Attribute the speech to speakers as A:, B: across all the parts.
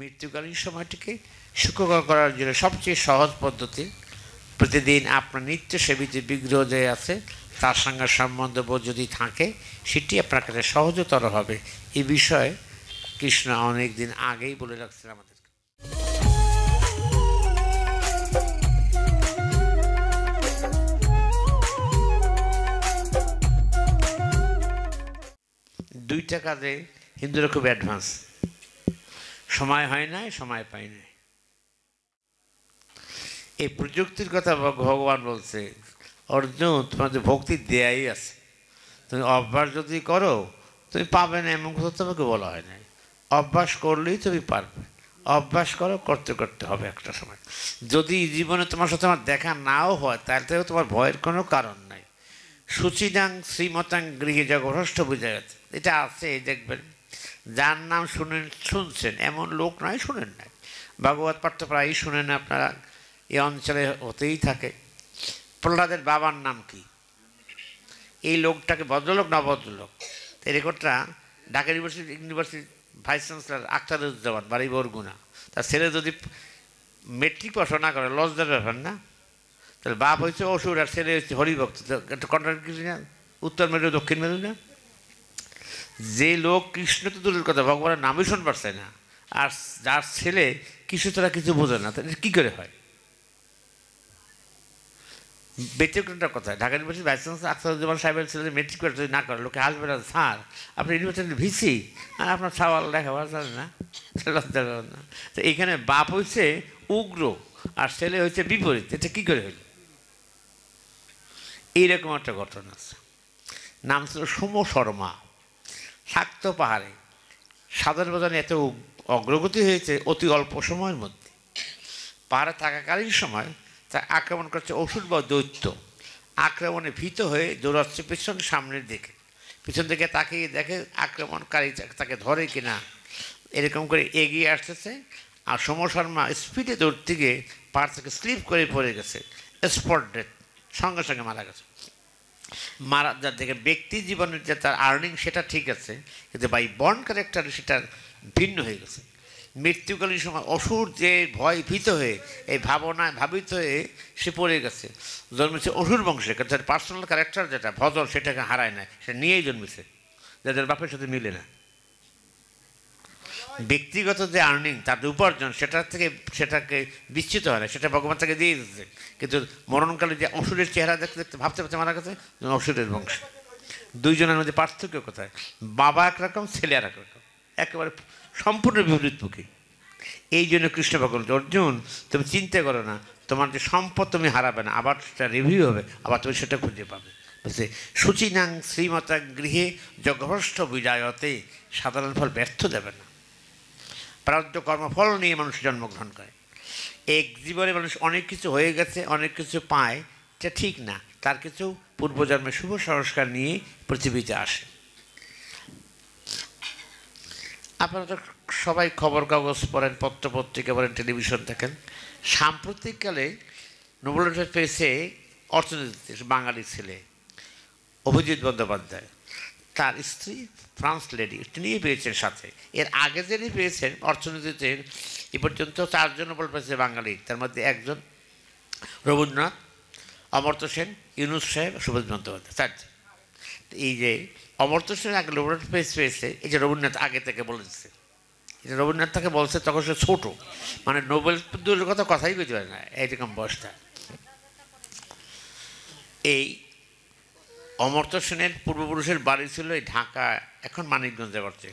A: মৃত্যুকালীন সময়টিকে সুখকর করার জন্য সবচেয়ে সহজ পদ্ধতি প্রতিদিন আপনার নিত্য সেবিত বিগ্রহ যে আছে তার সঙ্গে সম্বন্ধ যদি থাকে সেটি আপনার কাছে সহজতর হবে এ বিষয়ে কৃষ্ণ অনেক দিন আগেই বলে রাখছেন আমাদের দুইটা কাজে হিন্দুরা খুব অ্যাডভান্স সময় হয় নাই সময় পাই নাই এই প্রযুক্তির কথা ভগবান বলছে অর্জুন তোমাদের ভক্তি দেয়াই আছে তুমি অভ্যাস যদি করো তুমি পাবে না এমন কথা তোমাকে বলা হয় নাই অভ্যাস করলেই তুমি পারবে অভ্যাস করো করতে করতে হবে একটা সময় যদি জীবনে তোমার সাথে আমার দেখা নাও হয় তাহলে তোমার ভয়ের কোনো কারণ নাই সুচিদাং শ্রীমতাং গৃহে যা জগভ্রষ্ট বুঝা গেছে এটা আছে দেখবেন যার নাম শুনেন শুনছেন এমন লোক নয় শুনেন নাই ভাগবত পাঠ প্রায় প্রায়ই শুনেন আপনারা এই অঞ্চলে হতেই থাকে প্রহ্লাদের বাবার নাম কি এই লোকটাকে ভদ্রলোক না ভদ্রলোক এই রেকর্ডটা Dhaka university university vice chancellor Akhtaruzzaman বাড়ি বরগুনা তার ছেলে যদি মেট্রিক পড়াশোনা না করে লজ্জার ব্যাপার না তাহলে বাপ হয়েছে অসুর আর ছেলে হচ্ছে হরিভক্ত কন্ট্রাক্ট কিছু না উত্তর মেরু দক্ষিণ মেরু না যে লোক কৃষ্ণ তো দূরের কথা ভগবানের নামই শুনতে পারছে না আর যার ছেলে কিছু তারা কিছু বোঝে না তাহলে কী করে হয় ব্যতিক্রমটার কথা Dhaka university vice chancellor Akhtaruzzaman সাহেবের ছেলে মেট্রিক করে যদি না করে লোকে আসবে না স্যার আপনি ইউনিভার্সিটির ভিসি আর আপনার সাওয়াল ভালো জানে না না তো এখানে বাপ হয়েছে উগ্র আর ছেলে হয়েছে বিপরীত এটা কী করে হইল এইরকম একটা ঘটনা আছে নাম ছিল সোম শর্মা থাকতো পাহাড়ে সাধারণ বাজারে এত অগ্রগতি হয়েছে অতি অল্প সময়ের মধ্যে পাহাড়ে থাকাকালীন সময় তা আক্রমণ করছে ওষুধ বা দৈত্য আক্রমণে ভীত হয়ে দৌড়াচ্ছে পিছন সামনের দিকে পিছন দিকে তাকিয়ে দেখে আক্রমণকারী তাকে ধরে কিনা এরকম করে এগিয়ে আসতেছে আর সোম শর্মা স্পিডে দৌড়তে গিয়ে পাহাড় থেকে স্লিপ করে পড়ে গেছে স্পট ডেথ সঙ্গে সঙ্গে মারা গেছে মারা দেখেন ব্যক্তি জীবনের যে তার আর্নিং সেটা ঠিক আছে কিন্তু বাই বন্ড ক্যারেক্টার সেটা ভিন্ন হয়ে গেছে মৃত্যুকালীন সময় অসুর যে ভয় ভীত হয়ে এই ভাবনায় ভাবিত হয়ে সে পড়ে গেছে জন্মেছে অসুর বংশে তার পার্সোনাল ক্যারেক্টার যেটা ভজল সেটাকে হারায় না সে নিয়েই জন্মেছে যাদের বাপের সাথে মিলে না ব্যক্তিগত যে আর্নিং তার যে উপার্জন সেটার থেকে সেটাকে বিচ্ছিত হয় না সেটা ভগবান তাকে দিয়ে দিতে কিন্তু মরণকালে যে অসুরের চেহারা দেখতে দেখতে ভাবতে পারছে মারা গেছে অসুরের বংশ দুইজনের মধ্যে পার্থক্য কোথায় বাবা একরকম ছেলে আর একরকম একেবারে সম্পূর্ণ বিপরীতমুখী এই জন্য কৃষ্ণ ভগবান অর্জুন তুমি চিন্তা করো না তোমার যে সম্পদ তুমি হারাবে না আবার সেটা রিভিউ হবে আবার তুমি সেটা খুঁজে পাবে বলছে সুচিনাং শ্রীমাতা গৃহে যজ্ঞভ্রষ্ট বিজায়তে সাধারণ ফল ব্যর্থ দেবে না প্রারব্ধ কর্মফল নিয়ে মানুষ জন্মগ্রহণ করে এক জীবনে মানুষ অনেক কিছু হয়ে গেছে অনেক কিছু পায় এটা ঠিক না তার কিছু পূর্বজন্মের শুভ সংস্কার নিয়ে পৃথিবীতে আসে আপনারা তো সবাই খবর কাগজ পড়েন পত্রপত্রিকা পড়েন টেলিভিশন দেখেন সাম্প্রতিককালে নোবেল পেয়েছে অর্থনীতিতে বাঙালি ছেলে অভিজিৎ বন্দ্যোপাধ্যায় তার স্ত্রী ফ্রান্স লেডি তিনিই পেয়েছেন সাথে এর আগে যিনি পেয়েছেন অর্থনীতিতে এ পর্যন্ত চারজন বল পেয়েছে বাঙালি তার মধ্যে একজন রবীন্দ্রনাথ অমর্ত্য সেন ইউনুস সাহেব সুভাষ বন্দ্যোপাধ্যায় চারজন এই যে অমর্ত্য সেন আগে রবীন্দ্রনাথ পেস পেয়েছে এই যে রবীন্দ্রনাথ আগে থেকে বলেছে রবীন্দ্রনাথ তাকে বলছে তখন সে ছোটো মানে নোবেল দূরের কথা কথাই বুঝতে পারে না এইরকম বয়সটা এই অমর্ত্য সেনের পূর্বপুরুষের বাড়ি ছিল এই ঢাকা এখন মানিকগঞ্জে পড়ছে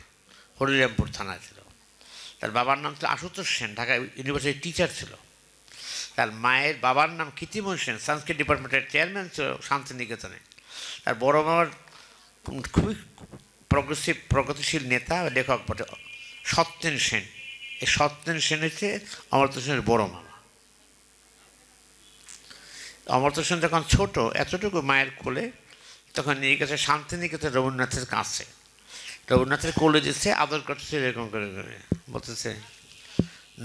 A: হরিরামপুর থানা ছিল তার বাবার নাম ছিল আশুতোষ সেন ঢাকা ইউনিভার্সিটির টিচার ছিল তার মায়ের বাবার নাম কীতিময় সেন সংস্কৃত ডিপার্টমেন্টের চেয়ারম্যান ছিল শান্তিনিকেতনে তার বড় মামার খুবই প্রগ্রেসিভ প্রগতিশীল নেতা লেখক বটে সত্যেন সেন এই সত্যেন সেন হচ্ছে অমর্ত্য সেনের বড় মামা অমর্ত্য সেন যখন ছোট এতটুকু মায়ের কোলে তখন নিয়ে গেছে শান্তিনিকেতন রবীন্দ্রনাথের কাছে রবীন্দ্রনাথের কোলে দিচ্ছে আদর করছে এরকম করে করে বলতেছে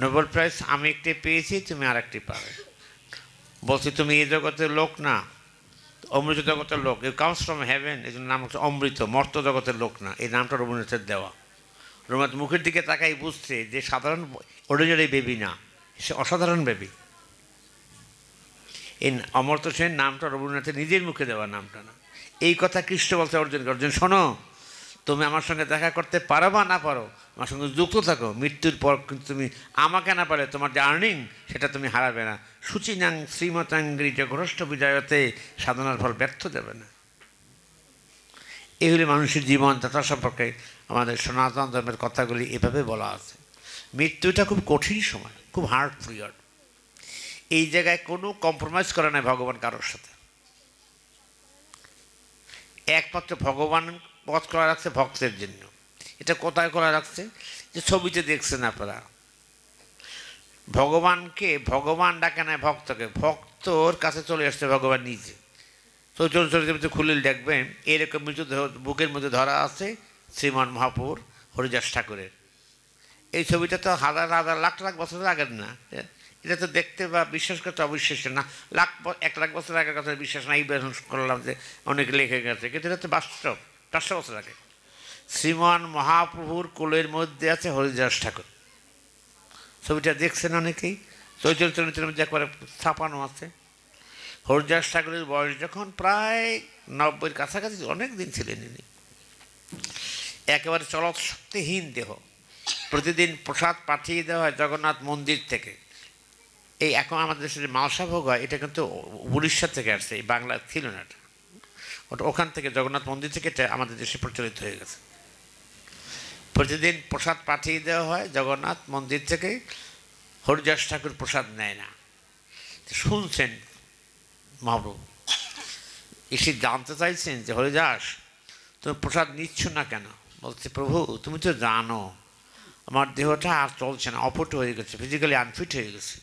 A: নোবেল প্রাইজ আমি একটি পেয়েছি তুমি আর একটি পাবে বলছি তুমি এই জগতের লোক না অমৃত জগতের লোক ইউ কামস ফ্রম হ্যাভেন এই নাম হচ্ছে অমৃত মর্ত জগতের লোক না এই নামটা রবীন্দ্রনাথের দেওয়া রবীন্দ্রনাথ মুখের দিকে তাকাই বুঝছে যে সাধারণ অর্ডিনারি বেবি না সে অসাধারণ বেবি এই অমর্ত সেন নামটা রবীন্দ্রনাথের নিজের মুখে দেওয়া নামটা না এই কথা কৃষ্ণ বলছে অর্জুন অর্জুন শোনো তুমি আমার সঙ্গে দেখা করতে পারো বা না পারো আমার সঙ্গে যুক্ত থাকো মৃত্যুর পর কিন্তু তুমি আমাকে না পারে তোমার যে আর্নিং সেটা তুমি হারাবে না নাং শ্রীমতাঙ্গি যে ঘরষ্ঠ বিজয়তে সাধনার ফল ব্যর্থ যাবে না এগুলি মানুষের জীবন যাত্রা সম্পর্কে আমাদের সনাতন ধর্মের কথাগুলি এভাবে বলা আছে মৃত্যুটা খুব কঠিন সময় খুব হার্ড পিরিয়ড এই জায়গায় কোনো কম্প্রোমাইজ করে না ভগবান কারোর সাথে একমাত্র ভগবান বধ করা রাখছে ভক্তের জন্য এটা কোথায় করা রাখছে যে ছবিতে দেখছেন আপনারা ভগবানকে ভগবান ডাকে না ভক্তকে ভক্তর কাছে চলে আসছে ভগবান নিজে চৌচল্লিশ চরিত্র খুলিল দেখবেন এরকম মৃতদেহ বুকের মধ্যে ধরা আছে শ্রীমান মহাপুর হরিদাস ঠাকুরের এই ছবিটা তো হাজার হাজার লাখ লাখ বছরের আগের না এটা তো দেখতে বা বিশ্বাস করতে অবিশ্বাস্য না লাখ এক লাখ বছর আগের কথা বিশ্বাস নাই বেরণ করলাম যে অনেক লেখে গেছে কিন্তু এটা তো বাস্তব চারশো বছর আগে শ্রীমান মহাপ্রভুর কোলের মধ্যে আছে হরিদাস ঠাকুর ছবিটা দেখছেন অনেকেই চৈতন্য চরিত্রের একবারে ছাপানো আছে হরিদাস ঠাকুরের বয়স যখন প্রায় নব্বইয়ের কাছাকাছি অনেক দিন ছিলেন ইনি একেবারে চলৎশক্তিহীন দেহ প্রতিদিন প্রসাদ পাঠিয়ে দেওয়া হয় জগন্নাথ মন্দির থেকে এই এখন আমাদের দেশে যে মালসা ভোগ হয় এটা কিন্তু উড়িষ্যা থেকে আসছে এই বাংলা ছিল না এটা ওটা ওখান থেকে জগন্নাথ মন্দির থেকে এটা আমাদের দেশে প্রচলিত হয়ে গেছে প্রতিদিন প্রসাদ পাঠিয়ে দেওয়া হয় জগন্নাথ মন্দির থেকে হরিদাস ঠাকুর প্রসাদ নেয় না শুনছেন মাবু এসে জানতে চাইছেন যে হরিদাস তুমি প্রসাদ নিচ্ছ না কেন বলছে প্রভু তুমি তো জানো আমার দেহটা আর চলছে না অপট হয়ে গেছে ফিজিক্যালি আনফিট হয়ে গেছে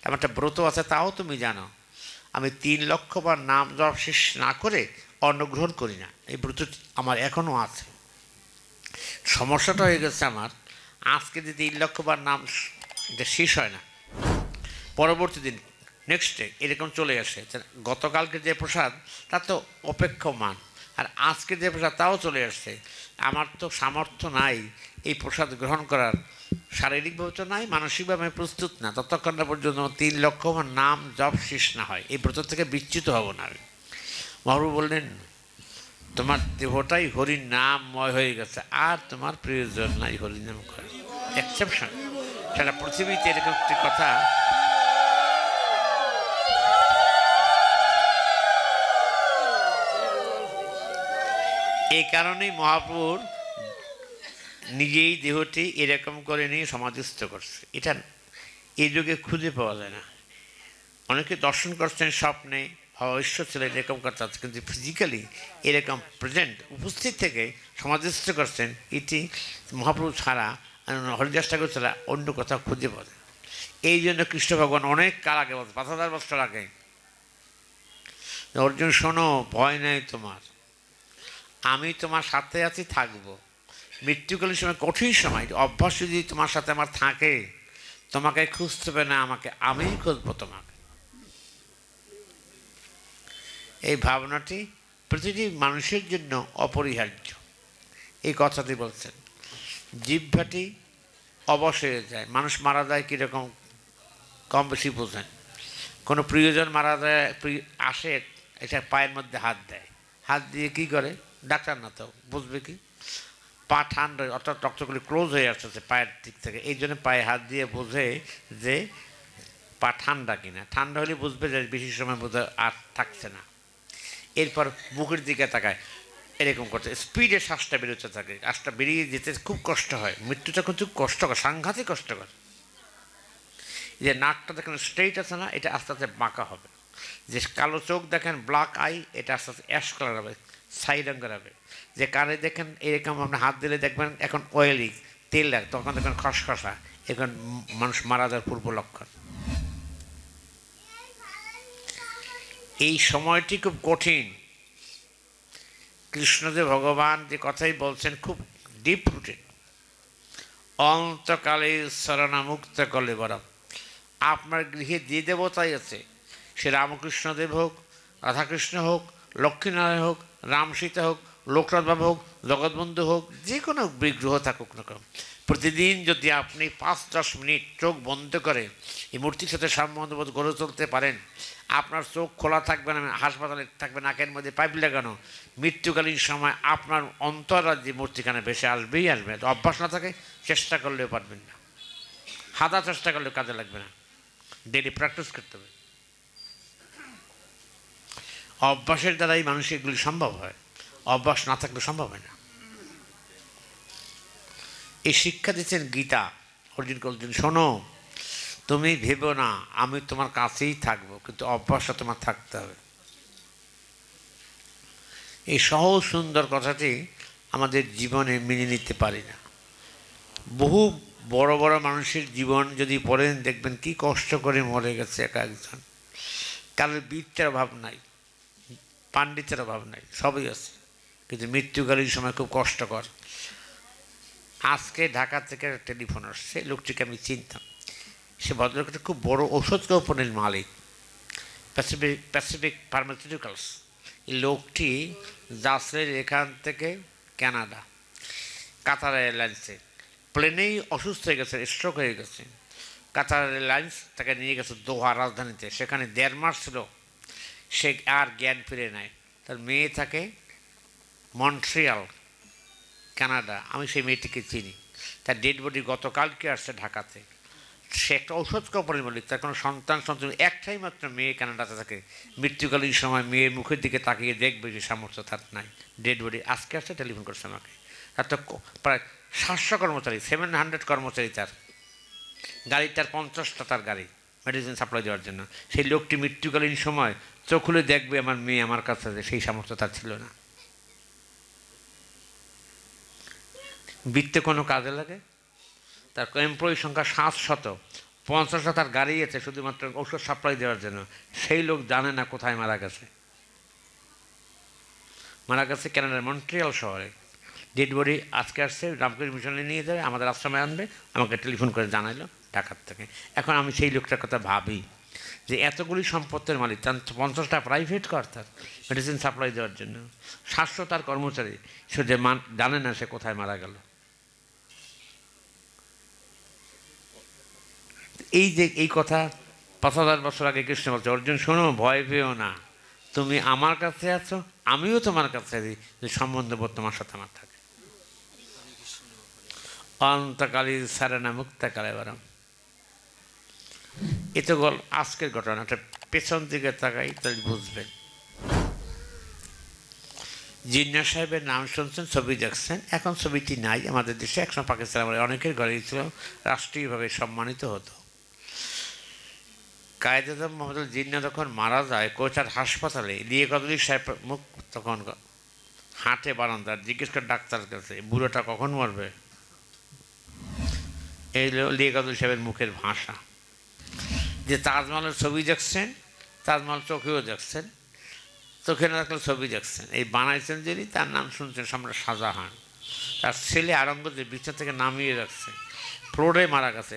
A: তেমন একটা ব্রত আছে তাও তুমি জানো আমি তিন লক্ষ বা নাম জপ শেষ না করে অন্নগ্রহণ করি না এই ব্রতটি আমার এখনও আছে সমস্যাটা হয়ে গেছে আমার আজকে যদি তিন লক্ষ বার নাম শেষ হয় না পরবর্তী দিন নেক্সট ডে এরকম চলে আসে গতকালকে যে প্রসাদ তা তো অপেক্ষমান আর আজকে যে প্রসাদ তাও চলে আসছে আমার তো সামর্থ্য নাই এই প্রসাদ গ্রহণ করার শারীরিকভাবে তো নাই মানসিকভাবে আমি প্রস্তুত না ততক্ষণ পর্যন্ত তিন লক্ষ আমার নাম জব শেষ না হয় এই ব্রত থেকে বিচ্যুত হব না আমি মহাপ্রভু বললেন তোমার দেহটাই হরি নামময় হয়ে গেছে আর তোমার প্রয়োজন নাই হরিনাম করে এক্সেপশন সারা পৃথিবীতে এরকম একটি কথা এই কারণেই মহাপুর নিজেই দেহটি এরকম করে নিয়ে সমাধিস্থ করছে এটা এই যুগে খুঁজে পাওয়া যায় না অনেকে দর্শন করছেন স্বপ্নে ভবিষ্য ছেলে এরকম করতে কিন্তু ফিজিক্যালি এরকম প্রেজেন্ট উপস্থিত থেকে সমাধিস্থ করছেন এটি মহাপ্রভু ছাড়া হরিদাস ঠাকুর ছাড়া অন্য কথা খুঁজে পাওয়া যায় এই জন্য কৃষ্ণ ভগবান অনেক কাল আগে পাঁচ হাজার বছর আগে অর্জুন শোনো ভয় নেই তোমার আমি তোমার সাথে আছি থাকবো মৃত্যুকালীন সময় কঠিন সময় অভ্যাস যদি তোমার সাথে আমার থাকে তোমাকে খুঁজতে হবে না আমাকে আমিই খুঁজবো তোমাকে এই ভাবনাটি প্রতিটি মানুষের জন্য অপরিহার্য এই কথাটি বলছেন জিহ্বাটি অবশ হয়ে যায় মানুষ মারা যায় কীরকম কম বেশি বোঝেন কোনো প্রিয়জন মারা যায় আসে এটা পায়ের মধ্যে হাত দেয় হাত দিয়ে কি করে ডাক্তার না তো বুঝবে কি পা ঠান্ডা অর্থাৎ রক্তগুলি ক্লোজ হয়ে আসতেছে পায়ের দিক থেকে এই জন্য পায়ে হাত দিয়ে বোঝে যে পা ঠান্ডা কিনা ঠান্ডা হলে বুঝবে যে বেশি সময় বোঝে আর থাকছে না এরপর মুখের দিকে তাকায় এরকম করতে স্পিডে শ্বাসটা বেরোতে থাকে শ্বাসটা বেরিয়ে যেতে খুব কষ্ট হয় মৃত্যুটা কিন্তু কষ্টকর সাংঘাতিক কষ্টকর যে নাকটা দেখেন স্ট্রেইট আছে না এটা আস্তে আস্তে বাঁকা হবে যে কালো চোখ দেখেন ব্ল্যাক আই এটা আস্তে আস্তে অ্যাশ কালার হবে ছাই করা হবে যে কানে দেখেন এরকম আপনি হাত দিলে দেখবেন এখন অয়েলি তেল লাগে তখন দেখবেন খসখসা এখন মানুষ মারা যাওয়ার পূর্ব লক্ষণ এই সময়টি খুব কঠিন কৃষ্ণদেব ভগবান যে কথাই বলছেন খুব ডিপ রুটিন অন্তকালে শরণামুক্ত কলে বরম আপনার গৃহে যে দেবতাই আছে সে রামকৃষ্ণদেব হোক রাধাকৃষ্ণ হোক লক্ষ্মীনারায়ণ হোক রাম সীতা হোক লোকনাথ বাবু হোক জগৎবন্ধু হোক যে কোনো বিগ্রহ থাকুক না কেন প্রতিদিন যদি আপনি পাঁচ দশ মিনিট চোখ বন্ধ করে এই মূর্তির সাথে সম্বন্ধবোধ গড়ে তুলতে পারেন আপনার চোখ খোলা থাকবে না হাসপাতালে থাকবে নাকের মধ্যে পাইপ লাগানো মৃত্যুকালীন সময় আপনার অন্তরাজ্যে মূর্তিখানে বেশি আসবেই আসবে অভ্যাস না থাকে চেষ্টা করলেও পারবেন না হাতা চেষ্টা করলেও কাজে লাগবে না ডেলি প্র্যাকটিস করতে হবে অভ্যাসের দ্বারাই মানুষ এগুলি সম্ভব হয় অভ্যাস না থাকলে সম্ভব হয় না এই শিক্ষা দিচ্ছেন গীতা অর্জুন করছেন শোনো তুমি ভেবো না আমি তোমার কাছেই থাকব কিন্তু অভ্যাসটা তোমার থাকতে হবে এই সহজ সুন্দর কথাটি আমাদের জীবনে মেনে নিতে পারি না বহু বড় বড় মানুষের জীবন যদি পড়েন দেখবেন কি কষ্ট করে মরে গেছে এক একজন কারোর বীরটার অভাব নাই পাণ্ডিতের অভাব নাই সবই আছে কিন্তু মৃত্যুকালীন সময় খুব কষ্টকর আজকে ঢাকা থেকে একটা টেলিফোন আসছে লোকটিকে আমি চিনতাম সে ভদ্রলোকটা খুব বড় ওষুধ কোম্পানির মালিক প্যাসিফিক প্যাসিফিক ফার্মাসিউটিক্যালস এই লোকটি যাচ্ছে এখান থেকে কানাডা কাতার এয়ারলাইন্সে প্লেনেই অসুস্থ হয়ে গেছে স্ট্রোক হয়ে গেছে কাতার এয়ারলাইন্স তাকে নিয়ে গেছে দোহা রাজধানীতে সেখানে দেড় মাস ছিল সে আর জ্ঞান ফিরে নেয় তার মেয়ে থাকে মন্ট্রিয়াল কানাডা আমি সেই মেয়েটিকে চিনি তার ডেড বডি গতকালকে আসছে ঢাকাতে সে একটা ঔষধ কোম্পানির মালিক তার কোনো সন্তান সন্তান একটাই মাত্র মেয়ে কানাডাতে থাকে মৃত্যুকালীন সময় মেয়ের মুখের দিকে তাকিয়ে দেখবে যে সামর্থ্য তার নাই ডেড বডি আজকে আসছে টেলিফোন করছে আমাকে তার তো প্রায় সাতশো কর্মচারী সেভেন হান্ড্রেড কর্মচারী তার গাড়ি তার পঞ্চাশটা তার গাড়ি মেডিসিন সাপ্লাই দেওয়ার জন্য সেই লোকটি মৃত্যুকালীন সময় চোখ খুলে দেখবে আমার মেয়ে আমার কাছে আছে সেই সামর্থ্য তার ছিল না বৃত্তে কোনো কাজে লাগে তার এমপ্লয়ি সংখ্যা সাত শত পঞ্চাশ শতার গাড়ি আছে শুধুমাত্র ঔষধ সাপ্লাই দেওয়ার জন্য সেই লোক জানে না কোথায় মারা গেছে মারা গেছে ক্যানাডার মন্ট্রিয়াল শহরে ডেড বডি আজকে আসছে রামকৃষ্ণ মিশনে নিয়ে যাবে আমাদের আশ্রমে আনবে আমাকে টেলিফোন করে জানাইলো ঢাকার থেকে এখন আমি সেই লোকটার কথা ভাবি যে এতগুলি সম্পত্তির মালিক তার পঞ্চাশটা প্রাইভেট কার তার মেডিসিন সাপ্লাই দেওয়ার জন্য সাতশো তার কর্মচারী সে যে মান জানে না সে কোথায় মারা গেল এই যে এই কথা পাঁচ হাজার বছর আগে কৃষ্ণ বলছে অর্জুন শোনো ভয় পেও না তুমি আমার কাছে আছো আমিও তোমার কাছে আছি যে সম্বন্ধ বোধ তোমার সাথে আমার থাকে অন্তকালী সারানা মুক্তাকালে বারাম এ তো গল আজকের ঘটনাটা পেছন দিকে তাকাই তাহলে বুঝবেন জিন্না সাহেবের নাম শুনছেন ছবি দেখছেন এখন ছবিটি নাই আমাদের দেশে একসময় পাকিস্তান আমরা অনেকের ঘরে ছিল রাষ্ট্রীয়ভাবে সম্মানিত হতো কায়েদ মোহাম্মদ জিন্না যখন মারা যায় কোচার হাসপাতালে লিয়ে কদলি সাহেব মুখ তখন হাঁটে বারান্দার জিজ্ঞেস করে ডাক্তার কাছে বুড়োটা কখন মরবে এই লিয়ে কদলি সাহেবের মুখের ভাষা যে তাজমহলের ছবি দেখছেন তাজমহল চোখেও দেখছেন চোখে না দেখলে ছবি দেখছেন এই বানাইছেন যিনি তার নাম শুনছেন সম্রাট শাহজাহান তার ছেলে আরঙ্গজেব বিছনা থেকে নামিয়ে রাখছে ফ্লোরে মারা গেছে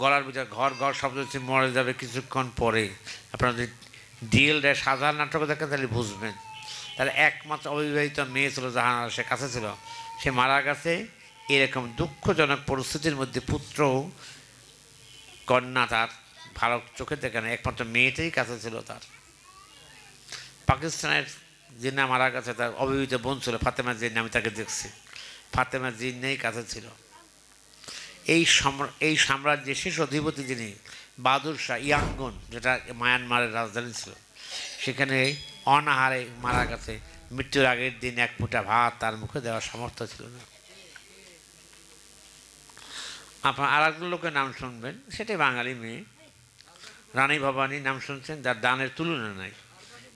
A: গলার ভিতরে ঘর ঘর শব্দ হচ্ছে মরে যাবে কিছুক্ষণ পরে আপনারা যদি ডিএল রায় সাধারণ নাটক দেখেন তাহলে বুঝবেন তাহলে একমাত্র অবিবাহিত মেয়ে ছিল জাহানারা সে কাছে ছিল সে মারা গেছে এরকম দুঃখজনক পরিস্থিতির মধ্যে পুত্র কন্যা তার ভালো চোখে দেখে না একমাত্র মেয়েটাই কাছে ছিল তার পাকিস্তানের জিন্না মারা গেছে তার অবিবিত বোন ছিল ফাতেমা জিন আমি তাকে দেখছি ফাতেমা জিন্নাই কাছে ছিল এই এই সাম্রাজ্যের শেষ অধিপতি যিনি বাহাদুর শাহ ইয়াঙ্গন যেটা মায়ানমারের রাজধানী ছিল সেখানে অনাহারে মারা গেছে মৃত্যুর আগের দিন এক ফুটা ভাত তার মুখে দেওয়ার সামর্থ্য ছিল না আপনার আর একজন লোকের নাম শুনবেন সেটাই বাঙালি মেয়ে রানী ভবানী নাম শুনছেন যার দানের তুলনা নাই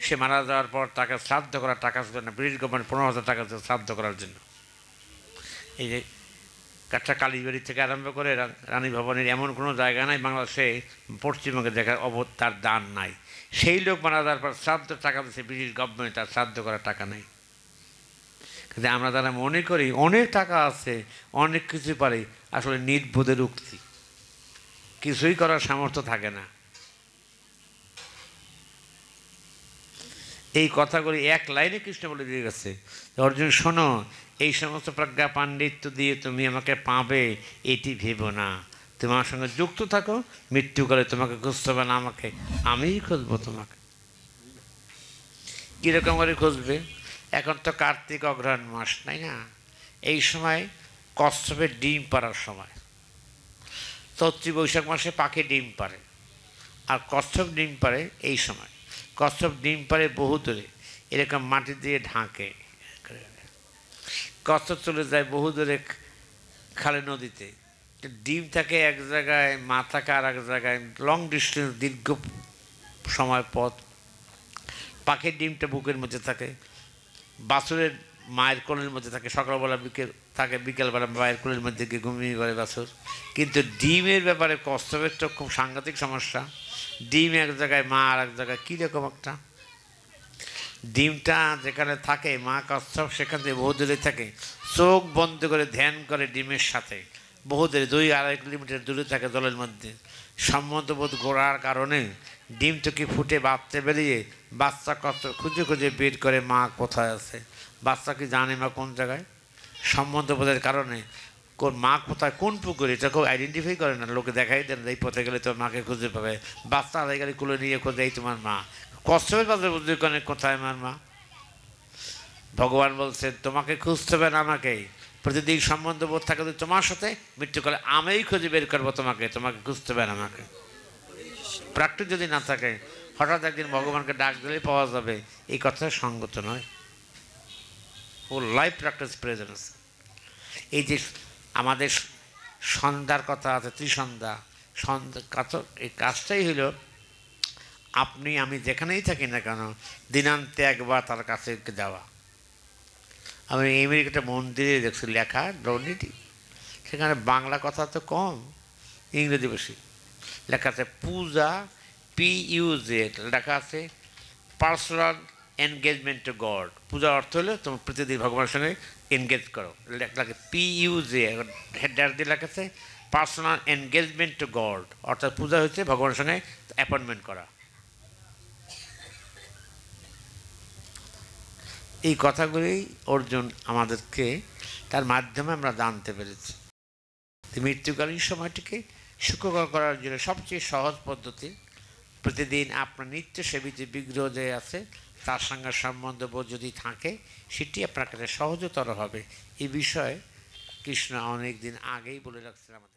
A: সে মারা যাওয়ার পর তাকে শ্রাদ্ধ করার টাকা ছিল না ব্রিটিশ গভর্নমেন্ট পনেরো হাজার টাকা শ্রাদ্ধ করার জন্য এই যে কাঠটা কালীবাড়ি থেকে আরম্ভ করে রানী ভবনের এমন কোনো জায়গা নাই বাংলাদেশে পশ্চিমবঙ্গে দেখার অব তার দান নাই সেই লোক মারা যাওয়ার পর শ্রাদ্ধ টাকা দিচ্ছে ব্রিটিশ গভর্নমেন্ট তার শ্রাদ্ধ করার টাকা নাই কিন্তু আমরা তারা মনে করি অনেক টাকা আছে অনেক কিছু পারি আসলে নির্বোধের উক্তি কিছুই করার সামর্থ্য থাকে না এই কথাগুলি এক লাইনে কৃষ্ণ বলে দিয়ে গেছে অর্জুন শোনো এই সমস্ত প্রজ্ঞা পাণ্ডিত্য দিয়ে তুমি আমাকে পাবে এটি ভেবো না তুমি আমার সঙ্গে যুক্ত থাকো মৃত্যুকালে তোমাকে খুঁজতে হবে না আমাকে আমিই খুঁজবো তোমাকে কীরকম করে খুঁজবে এখন তো কার্তিক অগ্রহণ মাস তাই না এই সময় কচ্ছপের ডিম পাড়ার সময় চৈত্রি বৈশাখ মাসে পাখি ডিম পারে আর কচ্ছপ ডিম পারে এই সময় কশ্যপ ডিম পারে বহু দূরে এরকম মাটি দিয়ে ঢাকে কশ্যপ চলে যায় বহু দূরে খালে নদীতে ডিম থাকে এক জায়গায় মা থাকে আর এক জায়গায় লং ডিস্টেন্স দীর্ঘ সময় পথ পাখির ডিমটা বুকের মধ্যে থাকে বাসুরের মায়ের কোলের মধ্যে থাকে সকালবেলা বিকেল থাকে বিকেলবেলা মায়ের কোলের মধ্যে গিয়ে ঘুমিয়ে পড়ে বাছুর কিন্তু ডিমের ব্যাপারে কস্তবের তো খুব সাংঘাতিক সমস্যা ডিম এক জায়গায় মা আর এক জায়গায় কীরকম একটা ডিমটা যেখানে থাকে মা কষ্টব সেখান থেকে বহুদূরে থাকে চোখ বন্ধ করে ধ্যান করে ডিমের সাথে বহুদূরে দুই আড়াই কিলোমিটার দূরে থাকে জলের মধ্যে সম্মত বোধ ঘোরার কারণে ডিম থেকে ফুটে বাঁচতে বেরিয়ে বাচ্চা কত খুঁজে খুঁজে বের করে মা কোথায় আছে বাচ্চা কি জানে মা কোন জায়গায় সম্বন্ধ বোধের কারণে কোন মা কোথায় কোন পুকুরে এটা খুব আইডেন্টিফাই করে না লোকে দেখাই দেন এই পথে গেলে তোর মাকে খুঁজে পাবে বাচ্চা আলাই গেলে কুলে নিয়ে খোঁজে এই তোমার মা কষ্ট পাবে বুঝতে করে কোথায় আমার মা ভগবান বলছেন তোমাকে খুঁজতে হবে না আমাকেই প্রতিদিন সম্বন্ধ বোধ থাকে তোমার সাথে মৃত্যুকালে আমিই খুঁজে বের করবো তোমাকে তোমাকে খুঁজতে হবে না আমাকে প্র্যাকটিস যদি না থাকে হঠাৎ একদিন ভগবানকে ডাক দিলেই পাওয়া যাবে এই কথা সঙ্গত নয় ও লাইফ প্র্যাকটিস প্রেজেন্স এই যে আমাদের সন্ধ্যার কথা আছে ত্রিসন্ধ্যা সন্ধ্যা এই কাজটাই হলো আপনি আমি যেখানেই থাকি না কেন দিনান্তে একবার তার কাছে যাওয়া আমি আমেরিকাতে মন্দিরে দেখছি লেখা ডোনিটি সেখানে বাংলা কথা তো কম ইংরেজি বেশি লেখা আছে পূজা পি ইউ জেড লেখা আছে পার্সোনাল এনগেজমেন্ট টু গড পূজা অর্থ হলো তোমার প্রতিদিন ভগবানের সঙ্গে এনগেজ করো লাগে জে হেডার দিয়ে লেখা আছে পার্সোনাল এনগেজমেন্ট টু গড অর্থাৎ পূজা হচ্ছে ভগবানের সঙ্গে অ্যাপয়েন্টমেন্ট করা এই কথাগুলি অর্জুন আমাদেরকে তার মাধ্যমে আমরা জানতে পেরেছি মৃত্যুকালীন সময়টিকে সুখকর করার জন্য সবচেয়ে সহজ পদ্ধতি প্রতিদিন আপনার নিত্য সেবিত বিগ্রহ যে আছে তার সঙ্গে সম্বন্ধ যদি থাকে সেটি আপনার কাছে সহজতর হবে এই বিষয়ে কৃষ্ণ অনেক দিন আগেই বলে রাখছিলাম